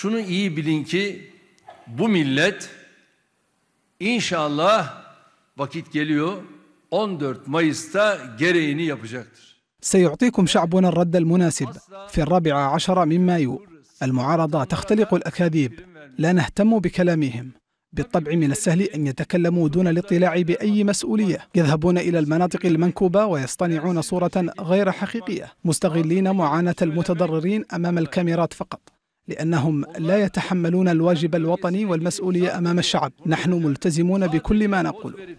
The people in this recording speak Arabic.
Şunu iyi bilin ki bu millet inşallah vakit geliyor 14 Mayıs'ta gereğini yapacaktır. سيعطيكم شعبنا الرد المناسب في الرابع عشر من مايو المعارضة تختلق الأكاذيب لا نهتم بكلامهم بالطبع من السهل أن يتكلموا دون الاطلاع بأي مسؤولية يذهبون إلى المناطق المنكوبة ويصطنعون صورة غير حقيقية مستغلين معاناة المتضررين أمام الكاميرات فقط لأنهم لا يتحملون الواجب الوطني والمسؤولية أمام الشعب نحن ملتزمون بكل ما نقوله